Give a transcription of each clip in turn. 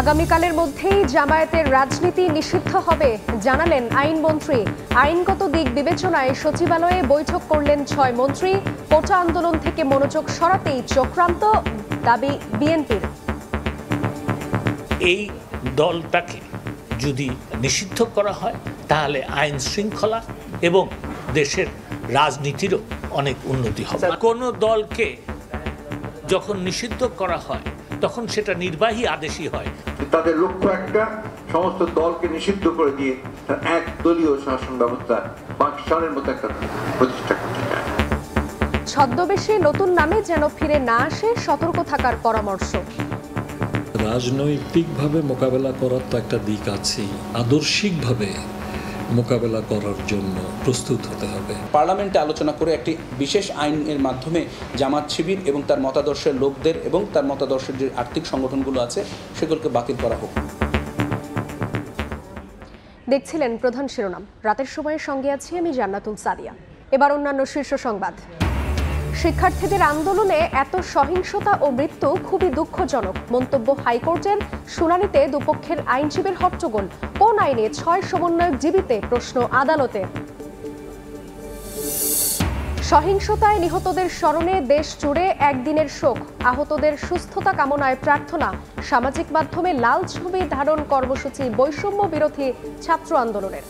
আগামীকালের মধ্যেই জামায়াতের রাজনীতি নিষিদ্ধ হবে জানালেন আইনমন্ত্রী আইনগত দিক বিবেচনায় সচিবালয়ে বৈঠক করলেন ছয় মন্ত্রী কোটা আন্দোলন থেকে মনোযোগ সরাতেই চক্রান্ত দাবি বিএনপির এই দলটাকে যদি নিষিদ্ধ করা হয় তাহলে আইন শৃঙ্খলা এবং দেশের রাজনীতিরও অনেক উন্নতি হবে কোনো দলকে যখন নিষিদ্ধ করা হয় তখন সেটা নির্বাহী আদেশই হয় তাদের লক্ষ্য একটা সমস্ত দলকে নিষিদ্ধ করে দিয়ে এক দলীয় শাসন ব্যবস্থা পাকিস্তানের মতো একটা প্রতিষ্ঠা করতে চায় ছদ্মবেশে নতুন নামে যেন ফিরে না আসে সতর্ক থাকার পরামর্শ রাজনৈতিকভাবে মোকাবেলা করার তো একটা দিক আছেই আদর্শিকভাবে মোকাবেলা করার জন্য প্রস্তুত হতে হবে পার্লামেন্টে আলোচনা করে একটি বিশেষ আইনের মাধ্যমে জামাত শিবির এবং তার মতাদর্শের লোকদের এবং তার মতাদর্শের যে আর্থিক সংগঠনগুলো আছে সেগুলোকে বাতিল করা হোক দেখছিলেন প্রধান শিরোনাম রাতের সময়ের সঙ্গে আছি আমি জান্নাতুল সাদিয়া এবার অন্যান্য শীর্ষ সংবাদ শিক্ষার্থীদের আন্দোলনে এত সহিংসতা ও মৃত্যু খুবই দুঃখজনক মন্তব্য হাইকোর্টের শুনানিতে দুপক্ষের আইনজীবীর হট্টগোল কোন আইনে ছয় সমন্বয়ক জীবিতে প্রশ্ন আদালতে সহিংসতায় নিহতদের স্মরণে দেশ জুড়ে একদিনের শোক আহতদের সুস্থতা কামনায় প্রার্থনা সামাজিক মাধ্যমে লাল ছবি ধারণ কর্মসূচি বৈষম্য বিরোধী ছাত্র আন্দোলনের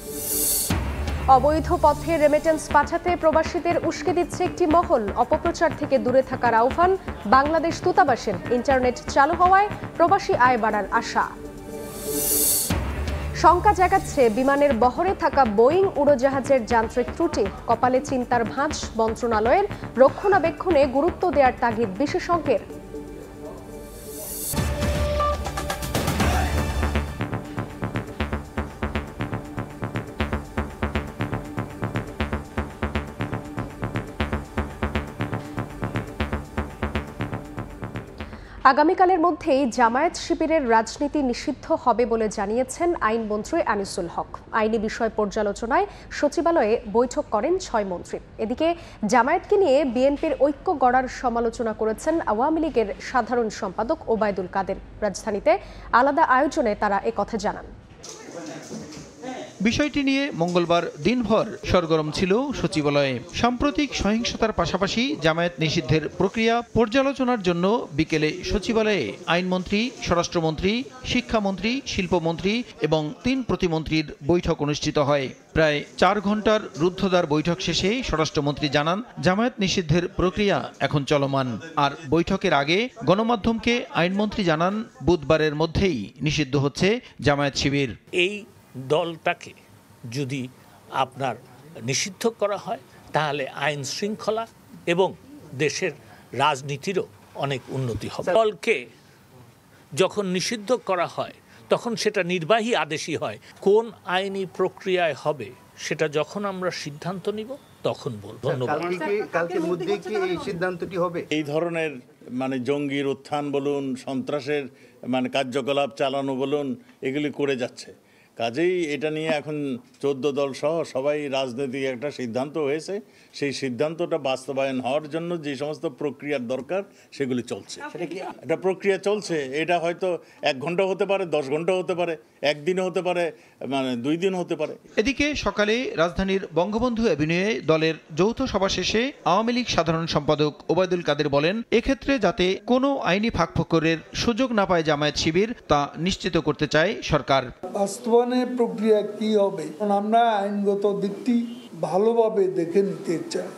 অবৈধ পথে রেমিটেন্স পাঠাতে প্রবাসীদের উস্কে দিচ্ছে একটি মহল অপপ্রচার থেকে দূরে থাকার আহ্বান বাংলাদেশ দূতাবাসের ইন্টারনেট চালু হওয়ায় প্রবাসী আয় বাড়ার আশা শঙ্কা জাগাচ্ছে বিমানের বহরে থাকা বোয়িং উড়োজাহাজের যান্ত্রিক ত্রুটি কপালে চিন্তার ভাঁজ মন্ত্রণালয়ের রক্ষণাবেক্ষণে গুরুত্ব দেওয়ার তাগিদ বিশেষজ্ঞের আগামীকালের মধ্যেই জামায়াত শিবিরের রাজনীতি নিষিদ্ধ হবে বলে জানিয়েছেন আইনমন্ত্রী আনিসুল হক আইনি বিষয় পর্যালোচনায় সচিবালয়ে বৈঠক করেন ছয় মন্ত্রী এদিকে জামায়াতকে নিয়ে বিএনপির ঐক্য গড়ার সমালোচনা করেছেন আওয়ামী লীগের সাধারণ সম্পাদক ওবায়দুল কাদের রাজধানীতে আলাদা আয়োজনে তারা একথা জানান বিষয়টি নিয়ে মঙ্গলবার দিনভর সরগরম ছিল সচিবালয়ে সাম্প্রতিক সহিংসতার পাশাপাশি জামায়াত নিষিদ্ধের প্রক্রিয়া পর্যালোচনার জন্য বিকেলে সচিবালয়ে আইনমন্ত্রী স্বরাষ্ট্রমন্ত্রী শিক্ষামন্ত্রী শিল্পমন্ত্রী এবং তিন প্রতিমন্ত্রীর বৈঠক অনুষ্ঠিত হয় প্রায় চার ঘন্টার রুদ্ধদ্বার বৈঠক শেষে স্বরাষ্ট্রমন্ত্রী জানান জামায়াত নিষিদ্ধের প্রক্রিয়া এখন চলমান আর বৈঠকের আগে গণমাধ্যমকে আইনমন্ত্রী জানান বুধবারের মধ্যেই নিষিদ্ধ হচ্ছে জামায়াত শিবির এই দলটাকে যদি আপনার নিষিদ্ধ করা হয় তাহলে আইন শৃঙ্খলা এবং দেশের রাজনীতিরও অনেক উন্নতি হবে দলকে যখন নিষিদ্ধ করা হয় তখন সেটা নির্বাহী আদেশই হয় কোন আইনি প্রক্রিয়ায় হবে সেটা যখন আমরা সিদ্ধান্ত নিব তখন বলবো সিদ্ধান্তটি হবে এই ধরনের মানে জঙ্গির উত্থান বলুন সন্ত্রাসের মানে কার্যকলাপ চালানো বলুন এগুলি করে যাচ্ছে কাজেই এটা নিয়ে এখন চোদ্দ দল সহ সবাই রাজনৈতিক একটা সিদ্ধান্ত হয়েছে সেই সিদ্ধান্তটা বাস্তবায়ন হওয়ার জন্য যে সমস্ত প্রক্রিয়ার দরকার সেগুলি চলছে এটা প্রক্রিয়া চলছে এটা হয়তো এক ঘন্টা হতে পারে দশ ঘন্টা হতে পারে একদিন হতে পারে মানে দুই দিন হতে পারে এদিকে সকালে রাজধানীর বঙ্গবন্ধু অ্যাভিনিউয়ে দলের যৌথ সভা শেষে আওয়ামী লীগ সাধারণ সম্পাদক ওবায়দুল কাদের বলেন এক্ষেত্রে যাতে কোনো আইনি ফাঁকফোকরের সুযোগ না পায় জামায়াত শিবির তা নিশ্চিত করতে চায় সরকার বাস্তব আহ্বানের প্রক্রিয়া কি হবে আমরা আইনগত দিকটি ভালোভাবে দেখে নিতে চাই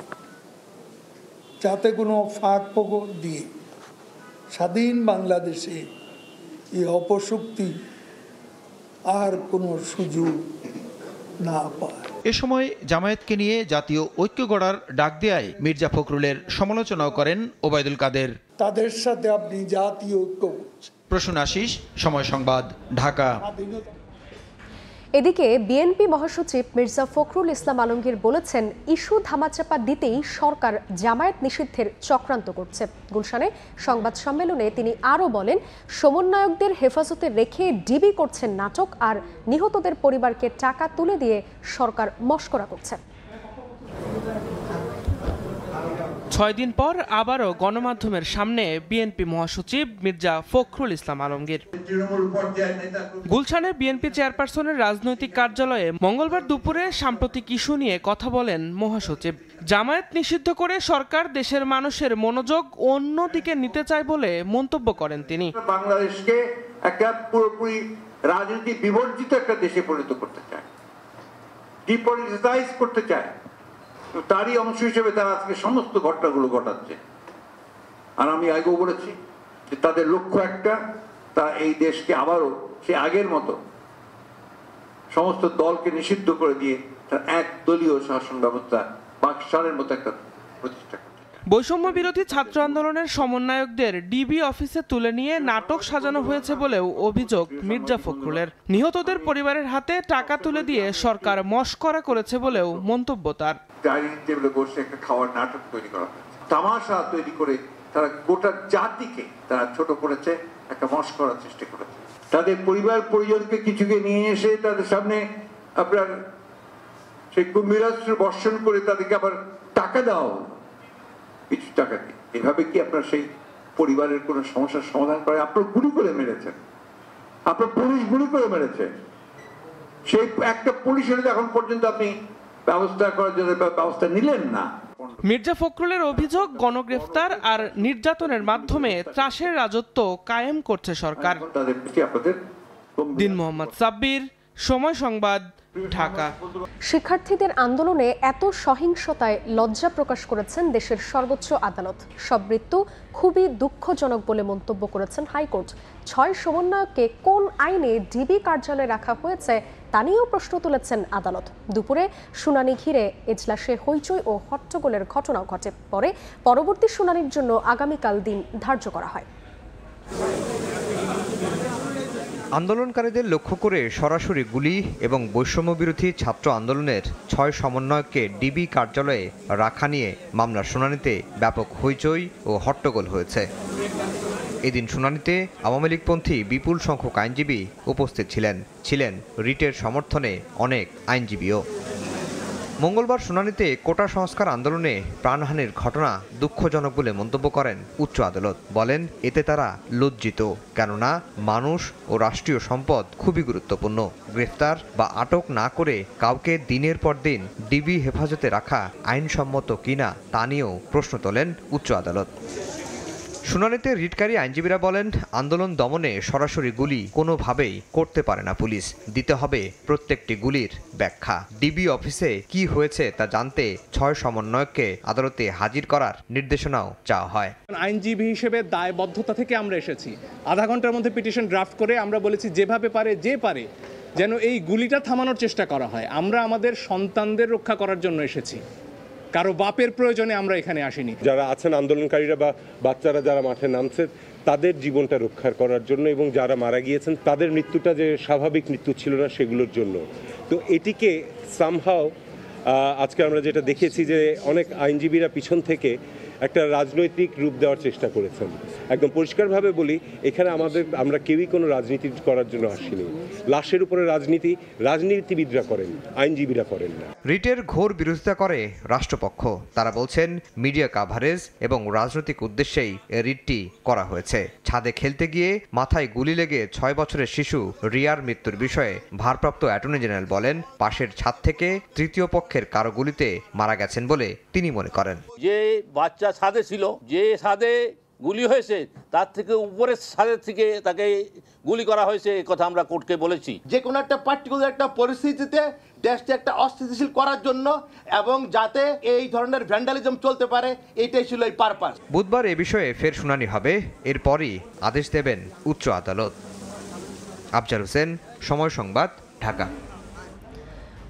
যাতে কোনো ফাঁক পোকর দিয়ে স্বাধীন বাংলাদেশে এই অপশক্তি আর কোনো সুযোগ না পায় এ সময় জামায়াতকে নিয়ে জাতীয় ঐক্য গড়ার ডাক দেয় মির্জা ফখরুলের সমালোচনাও করেন ওবায়দুল কাদের তাদের সাথে আপনি জাতীয় ঐক্য প্রসূন আশিস সময় সংবাদ ঢাকা এদিকে বিএনপি মহাসচিব মির্জা ফখরুল ইসলাম আলমগীর বলেছেন ইস্যু ধামাচাপা দিতেই সরকার জামায়াত নিষিদ্ধের চক্রান্ত করছে গুলশানে সংবাদ সম্মেলনে তিনি আরও বলেন সমন্বয়কদের হেফাজতে রেখে ডিবি করছেন নাটক আর নিহতদের পরিবারকে টাকা তুলে দিয়ে সরকার মস্করা করছে ছয় দিন পর আবারও গণমাধ্যমের সামনে বিএনপি মহাসচিব মির্জা ফখরুল ইসলাম আলমগীর গুলশানে বিএনপি চেয়ারপারসনের রাজনৈতিক কার্যালয়ে মঙ্গলবার দুপুরে সাম্প্রতিক ইস্যু নিয়ে কথা বলেন মহাসচিব জামায়াত নিষিদ্ধ করে সরকার দেশের মানুষের মনোযোগ অন্য দিকে নিতে চায় বলে মন্তব্য করেন তিনি বাংলাদেশকে একটা পুরোপুরি রাজনীতি বিবর্জিত একটা দেশে পরিণত করতে চায় করতে চায় তো তারই অংশ হিসেবে তারা আজকে সমস্ত ঘটনাগুলো ঘটাচ্ছে আর আমি আগেও বলেছি যে তাদের লক্ষ্য একটা তা এই দেশকে আবারও সে আগের মতো সমস্ত দলকে নিষিদ্ধ করে দিয়ে তার একদলীয় শাসন ব্যবস্থা পাকশালের মতো একটা প্রতিষ্ঠা বৈষম্য বিরোধী ছাত্র আন্দোলনের সমন্বয়কদের ডিবি অফিসে তুলে নিয়ে নাটক সাজানো হয়েছে বলেও অভিযোগ মির্জা ফখরুলের নিহতদের পরিবারের হাতে টাকা তুলে দিয়ে সরকার মশকরা করেছে বলেও মন্তব্য তার ডাইনিং টেবিলে বসে একটা খাওয়ার নাটক তৈরি করা তামাশা তৈরি করে তারা গোটা জাতিকে তারা ছোট করেছে একটা মস্করার সৃষ্টি করেছে তাদের পরিবার পরিজনকে কিছুকে নিয়ে এসে তাদের সামনে আপনার সেই কুম্ভীরাস্ত্র বর্ষণ করে তাদেরকে আবার টাকা দেওয়া কিছু টাকা দিয়ে এভাবে কি আপনার সেই পরিবারের কোনো সমস্যার সমাধান করে আপনার গুলি করে মেরেছেন আপনার পুলিশ গুলি করে মেরেছে সেই একটা পুলিশের এখন পর্যন্ত আপনি ব্যবস্থা করার জন্য ব্যবস্থা নিলেন না মির্জা ফখরুলের অভিযোগ গণগ্রেফতার আর নির্যাতনের মাধ্যমে ত্রাসের রাজত্ব কায়েম করছে সরকার দিন মোহাম্মদ সাব্বির সময় সংবাদ ঢাকা শিক্ষার্থীদের আন্দোলনে এত সহিংসতায় লজ্জা প্রকাশ করেছেন দেশের সর্বোচ্চ আদালত সব মৃত্যু খুবই দুঃখজনক বলে মন্তব্য করেছেন হাইকোর্ট ছয় সমন্বয়কে কোন আইনে ডিবি কার্যালয়ে রাখা হয়েছে তা নিয়েও প্রশ্ন তুলেছেন আদালত দুপুরে শুনানি ঘিরে এজলাসে হইচই ও হট্টগোলের ঘটনাও ঘটে পরে পরবর্তী শুনানির জন্য আগামীকাল দিন ধার্য করা হয় আন্দোলনকারীদের লক্ষ্য করে সরাসরি গুলি এবং বৈষম্যবিরোধী ছাত্র আন্দোলনের ছয় সমন্বয়ককে ডিবি কার্যালয়ে রাখা নিয়ে মামলার শুনানিতে ব্যাপক হইচই ও হট্টগোল হয়েছে এদিন শুনানিতে আওয়ামী লীগপন্থী বিপুল সংখ্যক আইনজীবী উপস্থিত ছিলেন ছিলেন রিটের সমর্থনে অনেক আইনজীবীও মঙ্গলবার শুনানিতে কোটা সংস্কার আন্দোলনে প্রাণহানির ঘটনা দুঃখজনক বলে মন্তব্য করেন উচ্চ আদালত বলেন এতে তারা লজ্জিত কেননা মানুষ ও রাষ্ট্রীয় সম্পদ খুবই গুরুত্বপূর্ণ গ্রেফতার বা আটক না করে কাউকে দিনের পর দিন ডিবি হেফাজতে রাখা আইনসম্মত কিনা তা নিয়েও প্রশ্ন তোলেন উচ্চ আদালত শুনানিতে রিটকারী আইনজীবীরা বলেন আন্দোলন দমনে সরাসরি গুলি কোনোভাবেই করতে পারে না পুলিশ দিতে হবে প্রত্যেকটি গুলির ব্যাখ্যা ডিবি অফিসে কি হয়েছে তা জানতে ছয় সমন্বয়ককে আদালতে হাজির করার নির্দেশনাও চাওয়া হয় আইনজীবী হিসেবে দায়বদ্ধতা থেকে আমরা এসেছি আধা ঘন্টার মধ্যে পিটিশন ড্রাফট করে আমরা বলেছি যেভাবে পারে যে পারে যেন এই গুলিটা থামানোর চেষ্টা করা হয় আমরা আমাদের সন্তানদের রক্ষা করার জন্য এসেছি কারো বাপের প্রয়োজনে আমরা এখানে আসিনি যারা আছেন আন্দোলনকারীরা বা বাচ্চারা যারা মাঠে নামছে তাদের জীবনটা রক্ষা করার জন্য এবং যারা মারা গিয়েছেন তাদের মৃত্যুটা যে স্বাভাবিক মৃত্যু ছিল না সেগুলোর জন্য তো এটিকে সামহাও আজকে আমরা যেটা দেখেছি যে অনেক আইনজীবীরা পিছন থেকে একটা রাজনৈতিক রূপ দেওয়ার চেষ্টা করেছেন একদম পরিষ্কারভাবে বলি এখানে আমাদের আমরা কেউই কোনো রাজনীতি করার জন্য আসিনি লাশের উপরে রাজনীতি রাজনীতিবিদরা করেন আইনজীবীরা করেন না রিটের ঘোর বিরোধিতা করে রাষ্ট্রপক্ষ তারা বলছেন মিডিয়া কাভারেজ এবং রাজনৈতিক উদ্দেশ্যেই রিটটি করা হয়েছে ছাদে খেলতে গিয়ে মাথায় গুলি লেগে ছয় বছরের শিশু রিয়ার মৃত্যুর বিষয়ে ভারপ্রাপ্ত অ্যাটর্নি জেনারেল বলেন পাশের ছাদ থেকে তৃতীয় পক্ষের কারো গুলিতে মারা গেছেন বলে তিনি মনে করেন যে বাচ্চা সাদে ছিল যে সাদে গুলি হয়েছে তার থেকে উপরের সাদের থেকে তাকে গুলি করা হয়েছে কথা আমরা কোর্টকে বলেছি যে কোনো একটা পার্টিকুলার একটা পরিস্থিতিতে দেশটি একটা অস্থিতিশীল করার জন্য এবং যাতে এই ধরনের ভ্যান্ডালিজম চলতে পারে এটাই ছিল এই পারপাস বুধবার এ বিষয়ে ফের শুনানি হবে এরপরই আদেশ দেবেন উচ্চ আদালত আফজাল হোসেন সময় সংবাদ ঢাকা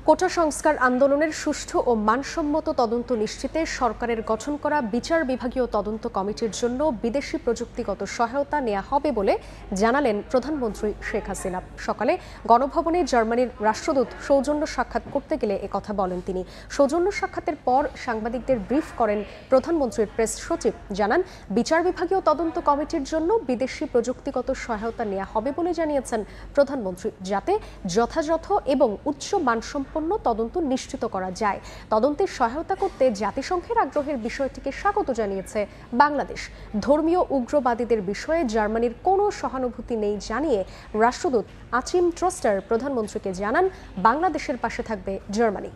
কোটা সংস্কার আন্দোলনের সুষ্ঠু ও মানসম্মত তদন্ত নিশ্চিতে সরকারের গঠন করা বিচার বিভাগীয় তদন্ত কমিটির জন্য বিদেশি প্রযুক্তিগত সহায়তা নেওয়া হবে বলে জানালেন প্রধানমন্ত্রী শেখ হাসিনা সকালে গণভবনে জার্মানির রাষ্ট্রদূত সৌজন্য সাক্ষাৎ করতে গেলে একথা বলেন তিনি সৌজন্য সাক্ষাতের পর সাংবাদিকদের ব্রিফ করেন প্রধানমন্ত্রীর প্রেস সচিব জানান বিচার বিভাগীয় তদন্ত কমিটির জন্য বিদেশি প্রযুক্তিগত সহায়তা নেওয়া হবে বলে জানিয়েছেন প্রধানমন্ত্রী যাতে যথাযথ এবং উচ্চ মানসম্প সম্পন্ন তদন্ত নিশ্চিত করা যায় তদন্তে সহায়তা করতে জাতিসংঘের আগ্রহের বিষয়টিকে স্বাগত জানিয়েছে বাংলাদেশ ধর্মীয় উগ্রবাদীদের বিষয়ে জার্মানির কোনো সহানুভূতি নেই জানিয়ে রাষ্ট্রদূত আচিম ট্রস্টার প্রধানমন্ত্রীকে জানান বাংলাদেশের পাশে থাকবে জার্মানি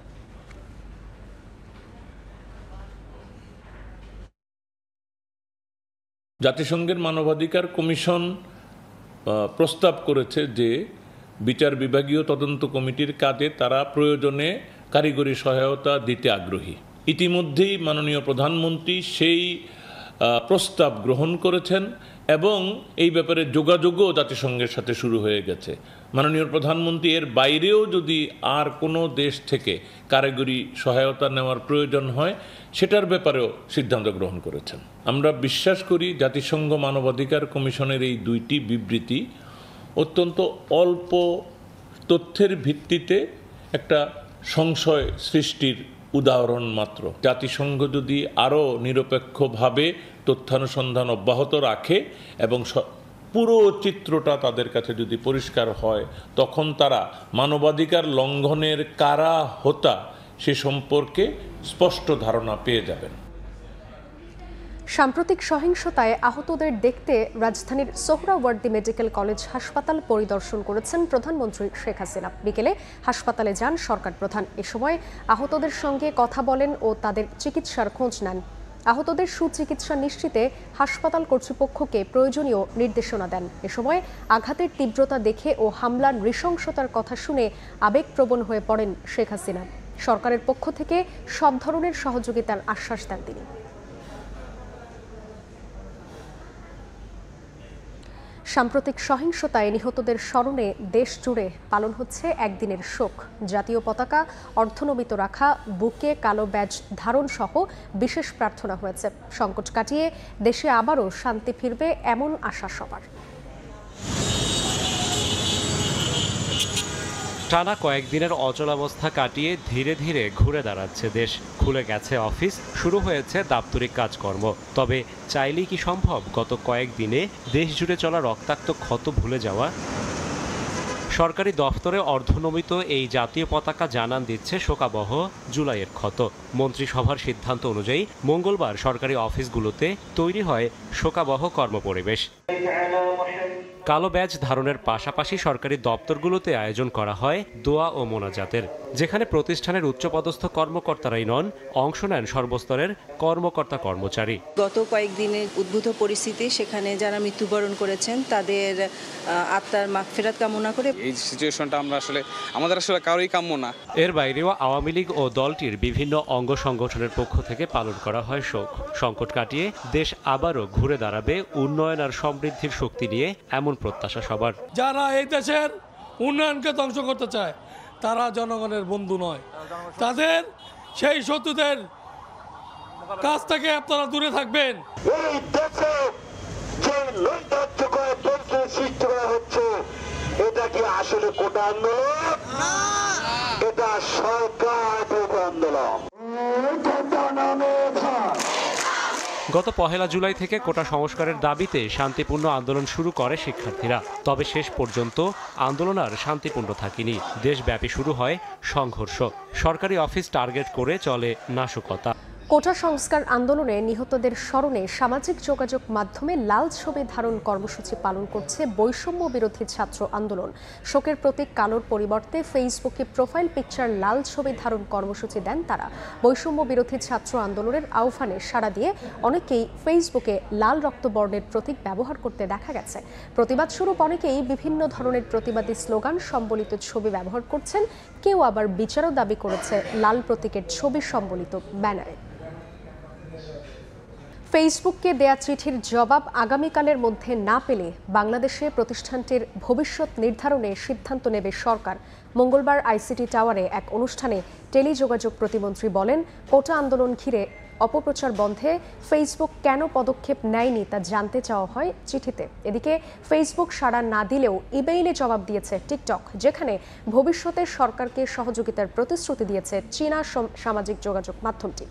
জাতিসংঘের মানবাধিকার কমিশন প্রস্তাব করেছে যে বিচার বিভাগীয় তদন্ত কমিটির কাজে তারা প্রয়োজনে কারিগরি সহায়তা দিতে আগ্রহী ইতিমধ্যেই মাননীয় প্রধানমন্ত্রী সেই প্রস্তাব গ্রহণ করেছেন এবং এই ব্যাপারে যোগাযোগও জাতিসংঘের সাথে শুরু হয়ে গেছে মাননীয় প্রধানমন্ত্রী এর বাইরেও যদি আর কোনো দেশ থেকে কারিগরি সহায়তা নেওয়ার প্রয়োজন হয় সেটার ব্যাপারেও সিদ্ধান্ত গ্রহণ করেছেন আমরা বিশ্বাস করি জাতিসংঘ মানবাধিকার কমিশনের এই দুইটি বিবৃতি অত্যন্ত অল্প তথ্যের ভিত্তিতে একটা সংশয় সৃষ্টির উদাহরণ মাত্র জাতিসংঘ যদি আরও নিরপেক্ষভাবে তথ্যানুসন্ধান অব্যাহত রাখে এবং পুরো চিত্রটা তাদের কাছে যদি পরিষ্কার হয় তখন তারা মানবাধিকার লঙ্ঘনের কারা হতা সে সম্পর্কে স্পষ্ট ধারণা পেয়ে যাবেন সাম্প্রতিক সহিংসতায় আহতদের দেখতে রাজধানীর সোহরাওয়ার্দী মেডিকেল কলেজ হাসপাতাল পরিদর্শন করেছেন প্রধানমন্ত্রী শেখ হাসিনা বিকেলে হাসপাতালে যান সরকার প্রধান এ সময় আহতদের সঙ্গে কথা বলেন ও তাদের চিকিৎসার খোঁজ নেন আহতদের সুচিকিৎসা নিশ্চিতে হাসপাতাল কর্তৃপক্ষকে প্রয়োজনীয় নির্দেশনা দেন এ সময় আঘাতের তীব্রতা দেখে ও হামলার নৃশংসতার কথা শুনে আবেগপ্রবণ হয়ে পড়েন শেখ হাসিনা সরকারের পক্ষ থেকে সব ধরনের সহযোগিতার আশ্বাস দেন তিনি সাম্প্রতিক সহিংসতায় নিহতদের স্মরণে দেশ জুড়ে পালন হচ্ছে একদিনের শোক জাতীয় পতাকা অর্থনমিত রাখা বুকে কালো ব্যাজ ধারণ সহ বিশেষ প্রার্থনা হয়েছে সংকট কাটিয়ে দেশে আবারও শান্তি ফিরবে এমন আশা সবার টানা কয়েকদিনের অচলাবস্থা কাটিয়ে ধীরে ধীরে ঘুরে দাঁড়াচ্ছে দেশ খুলে গেছে অফিস শুরু হয়েছে দাপ্তরিক কাজকর্ম তবে চাইলেই কি সম্ভব গত কয়েকদিনে দেশ জুড়ে চলা রক্তাক্ত ক্ষত ভুলে যাওয়া সরকারি দফতরে অর্ধনমিত এই জাতীয় পতাকা জানান দিচ্ছে শোকাবহ জুলাইয়ের ক্ষত মন্ত্রিসভার সিদ্ধান্ত অনুযায়ী মঙ্গলবার সরকারি অফিসগুলোতে তৈরি হয় শোকাবহ কর্মপরিবেশ কালো ব্যাজ ধারণের পাশাপাশি সরকারি দপ্তরগুলোতে আয়োজন করা হয় দোয়া ও মোনাজাতের যেখানে প্রতিষ্ঠানের উচ্চপদস্থ কর্মকর্তারাই নন অংশ নেন সর্বস্তরের কর্মকর্তা কর্মচারী গত কয়েকদিনের উদ্ভূত পরিস্থিতি সেখানে যারা মৃত্যুবরণ করেছেন তাদের আত্মার মাগফেরাত কামনা করে এই সিচুয়েশনটা আমরা আসলে আমাদের আসলে কারোই কাম্য না এর বাইরেও আওয়ামী লীগ ও দলটির বিভিন্ন অঙ্গ সংগঠনের পক্ষ থেকে পালন করা হয় শোক সংকট কাটিয়ে দেশ আবারও ঘুরে দাঁড়াবে উন্নয়ন আর সমৃদ্ধির শক্তি নিয়ে এমন প্রত্যাশা সবার যারা এই দেশের উন্নয়নকে ধ্বংস করতে চায় তারা জনগণের বন্ধু নয় তাদের সেই শত্রুদের কাছ থেকে আপনারা দূরে থাকবেন করা হচ্ছে এটা কি আসলে কোটা আন্দোলন এটা সরকার আন্দোলন গত পহেলা জুলাই থেকে কোটা সংস্কারের দাবিতে শান্তিপূর্ণ আন্দোলন শুরু করে শিক্ষার্থীরা তবে শেষ পর্যন্ত আন্দোলন আর শান্তিপূর্ণ থাকেনি দেশব্যাপী শুরু হয় সংঘর্ষ সরকারি অফিস টার্গেট করে চলে নাশকতা কোটা সংস্কার আন্দোলনে নিহতদের স্মরণে সামাজিক যোগাযোগ মাধ্যমে লাল ছবি ধারণ কর্মসূচি পালন করছে বৈষম্য বিরোধী ছাত্র আন্দোলন শোকের প্রতীক কালোর পরিবর্তে ফেসবুকে প্রোফাইল পিকচার লাল ছবি ধারণ কর্মসূচি দেন তারা বৈষম্য বিরোধী ছাত্র আন্দোলনের আহ্বানে সাড়া দিয়ে অনেকেই ফেসবুকে লাল রক্তবর্ণের প্রতীক ব্যবহার করতে দেখা গেছে প্রতিবাদ স্বরূপ অনেকেই বিভিন্ন ধরনের প্রতিবাদী স্লোগান সম্বলিত ছবি ব্যবহার করছেন কেউ আবার বিচারও দাবি করেছে লাল প্রতীকের ছবি সম্বলিত ব্যানারে ফেসবুককে দেয়া চিঠির জবাব আগামীকালের মধ্যে না পেলে বাংলাদেশে প্রতিষ্ঠানটির ভবিষ্যৎ নির্ধারণে সিদ্ধান্ত নেবে সরকার মঙ্গলবার আইসিটি টাওয়ারে এক অনুষ্ঠানে টেলিযোগাযোগ প্রতিমন্ত্রী বলেন কোটা আন্দোলন ঘিরে অপপ্রচার বন্ধে ফেসবুক কেন পদক্ষেপ নেয়নি তা জানতে চাওয়া হয় চিঠিতে এদিকে ফেসবুক সাড়া না দিলেও ইমেইলে জবাব দিয়েছে টিকটক যেখানে ভবিষ্যতে সরকারকে সহযোগিতার প্রতিশ্রুতি দিয়েছে চীনা সামাজিক যোগাযোগ মাধ্যমটি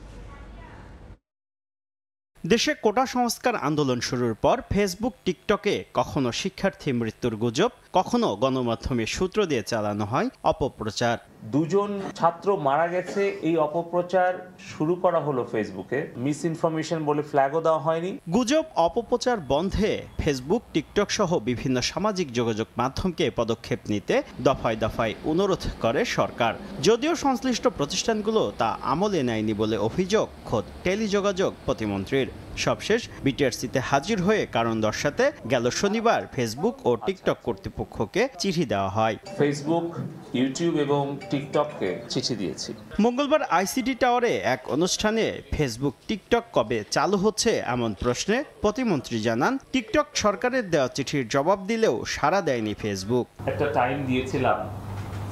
দেশে কোটা সংস্কার আন্দোলন শুরুর পর ফেসবুক টিকটকে কখনো শিক্ষার্থী মৃত্যুর গুজব কখনো গণমাধ্যমে সূত্র দিয়ে চালানো হয় অপপ্রচার দুজন ছাত্র মারা গেছে এই অপপ্রচার শুরু করা হলো ফেসবুকে মিস ইনফরমেশন বলে ফ্ল্যাগও দেওয়া হয়নি গুজব অপপ্রচার বন্ধে ফেসবুক টিকটক সহ বিভিন্ন সামাজিক যোগাযোগ মাধ্যমকে পদক্ষেপ নিতে দফায় দফায় অনুরোধ করে সরকার যদিও সংশ্লিষ্ট প্রতিষ্ঠানগুলো তা আমলে নেয়নি বলে অভিযোগ খোদ টেলিযোগাযোগ প্রতিমন্ত্রীর সবশেষ বিটিআরসিতে হাজির হয়ে কারণ দর্শাতে গেল শনিবার ফেসবুক ও টিকটক কর্তৃপক্ষকে চিঠি দেওয়া হয় ফেসবুক ইউটিউব এবং টিকটককে চিঠি দিয়েছি মঙ্গলবার আইসিডি টাওয়ারে এক অনুষ্ঠানে ফেসবুক টিকটক কবে চালু হচ্ছে এমন প্রশ্নে প্রতিমন্ত্রী জানান টিকটক সরকারের দেওয়া চিঠির জবাব দিলেও সাড়া দেয়নি ফেসবুক একটা টাইম দিয়েছিলাম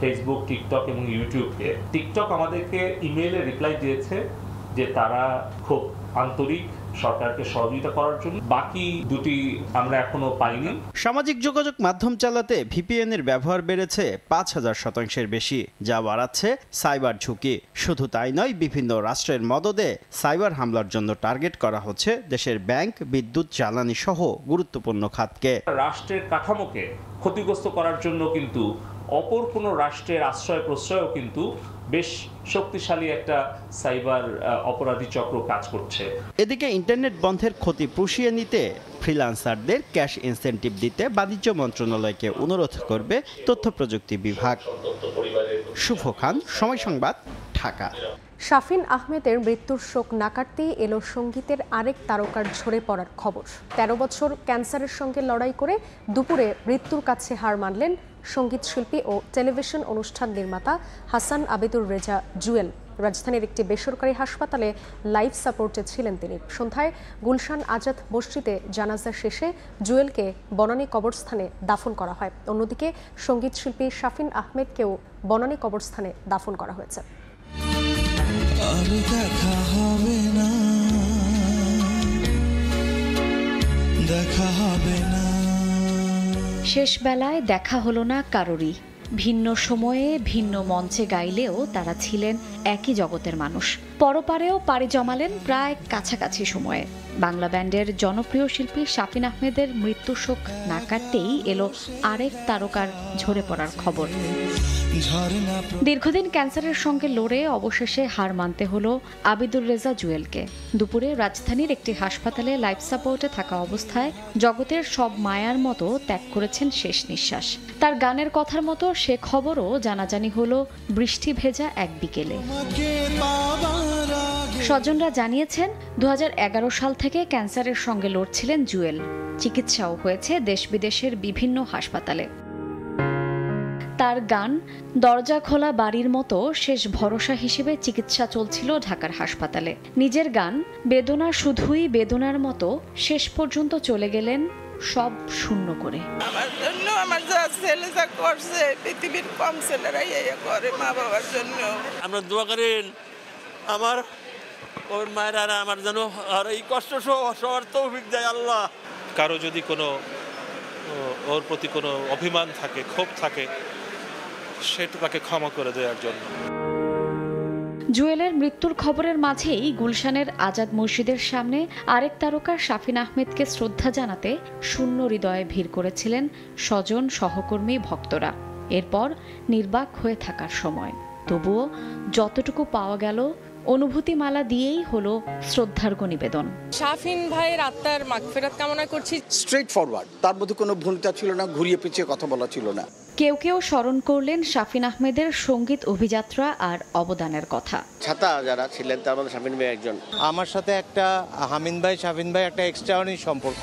ফেসবুক টিকটক এবং ইউটিউবকে টিকটক আমাদেরকে ইমেইলে রিপ্লাই দিয়েছে যে তারা খুব আন্তরিক সরকারকে সহযোগিতা করার জন্য বাকি দুটি আমরা এখনো পাইনি সামাজিক যোগাযোগ মাধ্যম চালাতে ভিপিএন এর ব্যবহার বেড়েছে পাঁচ হাজার শতাংশের বেশি যা বাড়াচ্ছে সাইবার ঝুঁকি শুধু তাই নয় বিভিন্ন রাষ্ট্রের মদদে সাইবার হামলার জন্য টার্গেট করা হচ্ছে দেশের ব্যাংক বিদ্যুৎ জ্বালানি সহ গুরুত্বপূর্ণ খাতকে রাষ্ট্রের কাঠামোকে ক্ষতিগ্রস্ত করার জন্য কিন্তু অপর কোনো রাষ্ট্রের আশ্রয় প্রশ্রয়ও কিন্তু বেশ শক্তিশালী একটা সাইবার অপরাধী চক্র কাজ করছে এদিকে ইন্টারনেট বন্ধের ক্ষতি পুষিয়ে নিতে ফ্রিলান্সারদের ক্যাশ ইনসেন্টিভ দিতে বাণিজ্য মন্ত্রণালয়কে অনুরোধ করবে তথ্য প্রযুক্তি বিভাগ শুভ খান সময় সংবাদ ঢাকা শাফিন আহমেদের মৃত্যুর শোক না কাটতেই এলো সঙ্গীতের আরেক তারকার ঝরে পড়ার খবর তেরো বছর ক্যান্সারের সঙ্গে লড়াই করে দুপুরে মৃত্যুর কাছে হার মানলেন সঙ্গীতশিল্পী ও টেলিভিশন অনুষ্ঠান নির্মাতা হাসান আবেদুর রেজা জুয়েল রাজধানীর একটি বেসরকারি হাসপাতালে লাইফ সাপোর্টে ছিলেন তিনি সন্ধ্যায় গুলশান আজাদ মসজিদে জানাজা শেষে জুয়েলকে বনানী কবরস্থানে দাফন করা হয় অন্যদিকে সঙ্গীতশিল্পী শাফিন আহমেদকেও বনানী কবরস্থানে দাফন করা হয়েছে দেখা হবে না শেষবেলায় দেখা হলো না কারোরই ভিন্ন সময়ে ভিন্ন মঞ্চে গাইলেও তারা ছিলেন একই জগতের মানুষ পরপারেও পাড়ি জমালেন প্রায় কাছাকাছি সময়ে বাংলা ব্যান্ডের জনপ্রিয় শিল্পী শাফিন আহমেদের মৃত্যু শোক না কাটতেই এলো আরেক তারকার ঝরে পড়ার খবর দীর্ঘদিন ক্যান্সারের সঙ্গে লড়ে অবশেষে হার মানতে হলো আবিদুর রেজা জুয়েলকে দুপুরে রাজধানীর একটি হাসপাতালে লাইফ সাপোর্টে থাকা অবস্থায় জগতের সব মায়ার মতো ত্যাগ করেছেন শেষ নিঃশ্বাস তার গানের কথার মতো সে খবরও জানাজানি হলো বৃষ্টি ভেজা এক বিকেলে স্বজনরা জানিয়েছেন দু সাল থেকে ক্যান্সারের সঙ্গে লড়ছিলেন জুয়েল চিকিৎসাও হয়েছে দেশ বিদেশের বিভিন্ন হাসপাতালে তার গান দরজা খোলা বাড়ির মতো শেষ ভরসা হিসেবে চিকিৎসা চলছিল ঢাকার হাসপাতালে নিজের গান বেদনা শুধুই বেদনার মতো শেষ পর্যন্ত চলে গেলেন সব শূন্য করে আমার ওর মায়েরা আমার যেন আর এই কষ্ট সবার তৌফিক দেয় আল্লাহ কারো যদি কোনো ওর প্রতি কোনো অভিমান থাকে ক্ষোভ থাকে সেটা তাকে ক্ষমা করে দেওয়ার জন্য জুয়েলের মৃত্যুর খবরের মাঝেই গুলশানের আজাদ মসজিদের সামনে আরেক তারকা শাফিন আহমেদকে শ্রদ্ধা জানাতে শূন্য হৃদয়ে ভিড় করেছিলেন স্বজন সহকর্মী ভক্তরা এরপর নির্বাক হয়ে থাকার সময় তবুও যতটুকু পাওয়া গেল অনুভূতিমালা দিয়েই হলো শ্রদ্ধার্ঘ নিবেদন শাফিন ভাইয়ের আত্মার মাগফেরাত কামনা করছি স্ট্রেট ফরওয়ার্ড তার মধ্যে কোনো ভূমিকা ছিল না ঘুরিয়ে পিছিয়ে কথা বলা ছিল না কেউ কেউ স্মরণ করলেন শাফিন আহমেদের সঙ্গীত অভিযাত্রা আর অবদানের কথা ছাতা যারা ছিলেন তার মধ্যে শাফিন ভাই একজন আমার সাথে একটা হামিন ভাই শাফিন ভাই একটা এক্সট্রাঅর্ডিনারি সম্পর্ক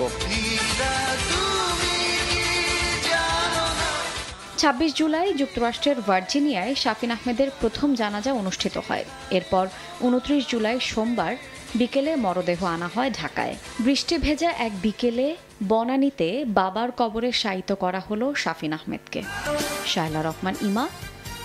ছাব্বিশ জুলাই যুক্তরাষ্ট্রের ভার্জিনিয়ায় শাফিন আহমেদের প্রথম জানাজা অনুষ্ঠিত হয় এরপর উনত্রিশ জুলাই সোমবার বিকেলে মরদেহ আনা হয় ঢাকায় বৃষ্টি ভেজা এক বিকেলে বনানীতে বাবার কবরে শায়িত করা হলো শাফিন আহমেদকে শায়লা রহমান ইমা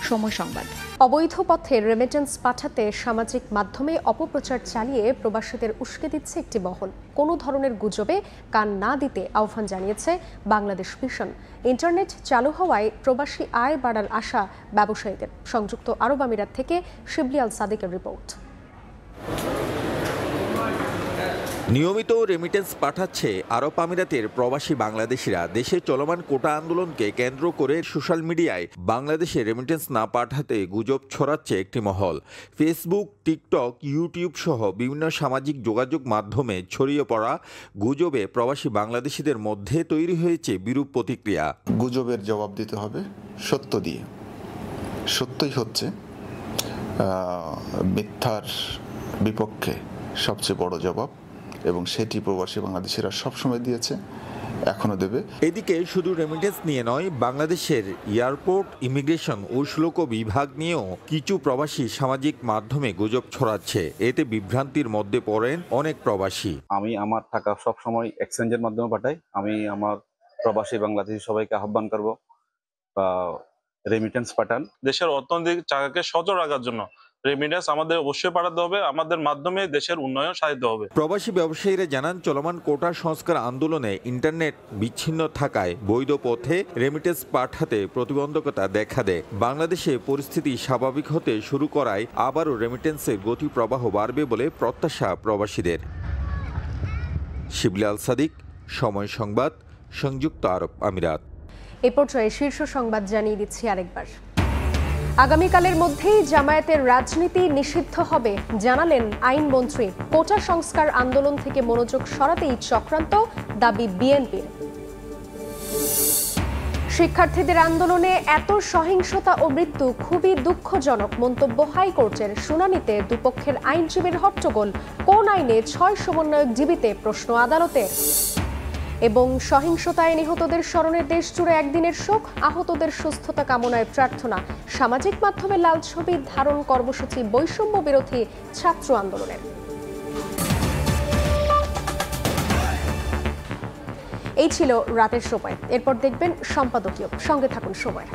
সময় সংবাদ অবৈধ পথে রেমিটেন্স পাঠাতে সামাজিক মাধ্যমে অপপ্রচার চালিয়ে প্রবাসীদের উস্কে দিচ্ছে একটি মহল কোনো ধরনের গুজবে কান না দিতে আহ্বান জানিয়েছে বাংলাদেশ মিশন ইন্টারনেট চালু হওয়ায় প্রবাসী আয় বাড়ার আশা ব্যবসায়ীদের সংযুক্ত আরব আমিরাত থেকে শিবলিয়াল সাদেকের সাদিকের রিপোর্ট নিয়মিত রেমিটেন্স পাঠাচ্ছে আরব আমিরাতের প্রবাসী বাংলাদেশিরা দেশে চলমান কোটা আন্দোলনকে কেন্দ্র করে সোশ্যাল মিডিয়ায় বাংলাদেশে রেমিটেন্স না পাঠাতে গুজব ছড়াচ্ছে একটি মহল ফেসবুক টিকটক ইউটিউব সহ বিভিন্ন সামাজিক যোগাযোগ মাধ্যমে ছড়িয়ে পড়া গুজবে প্রবাসী বাংলাদেশিদের মধ্যে তৈরি হয়েছে বিরূপ প্রতিক্রিয়া গুজবের জবাব দিতে হবে সত্য দিয়ে সত্যই হচ্ছে মিথ্যার বিপক্ষে সবচেয়ে বড় জবাব এবং সেটি প্রবাসী বাংলাদেশিরা সবসময় দিয়েছে এখনও দেবে এদিকে শুধু রেমিটেন্স নিয়ে নয় বাংলাদেশের এয়ারপোর্ট ইমিগ্রেশন ও শুল্ক বিভাগ নিয়েও কিছু প্রবাসী সামাজিক মাধ্যমে গুজব ছড়াচ্ছে এতে বিভ্রান্তির মধ্যে পড়েন অনেক প্রবাসী আমি আমার টাকা সবসময় এক্সচেঞ্জের মাধ্যমে পাঠাই আমি আমার প্রবাসী বাংলাদেশি সবাইকে আহ্বান করব বা রেমিটেন্স পাঠান দেশের অর্থনৈতিক চাকাকে সচল রাখার জন্য রেমিডেন্স আমাদের অবশ্যই পাঠাতে হবে আমাদের মাধ্যমে দেশের উন্নয়ন সাধিত হবে প্রবাসী ব্যবসায়ীরা জানান চলমান কোটা সংস্কার আন্দোলনে ইন্টারনেট বিচ্ছিন্ন থাকায় বৈধ পথে রেমিটেন্স পাঠাতে প্রতিবন্ধকতা দেখা দেয় বাংলাদেশে পরিস্থিতি স্বাভাবিক হতে শুরু করায় আবারও রেমিটেন্সের গতি প্রবাহ বাড়বে বলে প্রত্যাশা প্রবাসীদের শিবলাল সাদিক সময় সংবাদ সংযুক্ত আরব আমিরাত এ পর্যায়ে শীর্ষ সংবাদ জানিয়ে দিচ্ছি আরেকবার আগামীকালের মধ্যেই জামায়াতের রাজনীতি নিষিদ্ধ হবে জানালেন আইনমন্ত্রী কোটা সংস্কার আন্দোলন থেকে মনোযোগ সরাতেই চক্রান্ত দাবি বিএনপির শিক্ষার্থীদের আন্দোলনে এত সহিংসতা ও মৃত্যু খুবই দুঃখজনক মন্তব্য হাইকোর্টের শুনানিতে দুপক্ষের আইনজীবীর হট্টগোল কোন আইনে ছয় সমন্বয়ক জীবিতে প্রশ্ন আদালতে এবং সহিংসতায় নিহতদের স্মরণে দেশ জুড়ে একদিনের শোক আহতদের সুস্থতা কামনায় প্রার্থনা সামাজিক মাধ্যমে লাল ছবি ধারণ কর্মসূচি বৈষম্য বিরোধী ছাত্র আন্দোলনের এই ছিল রাতের সময় এরপর দেখবেন সম্পাদকীয় সঙ্গে থাকুন সময়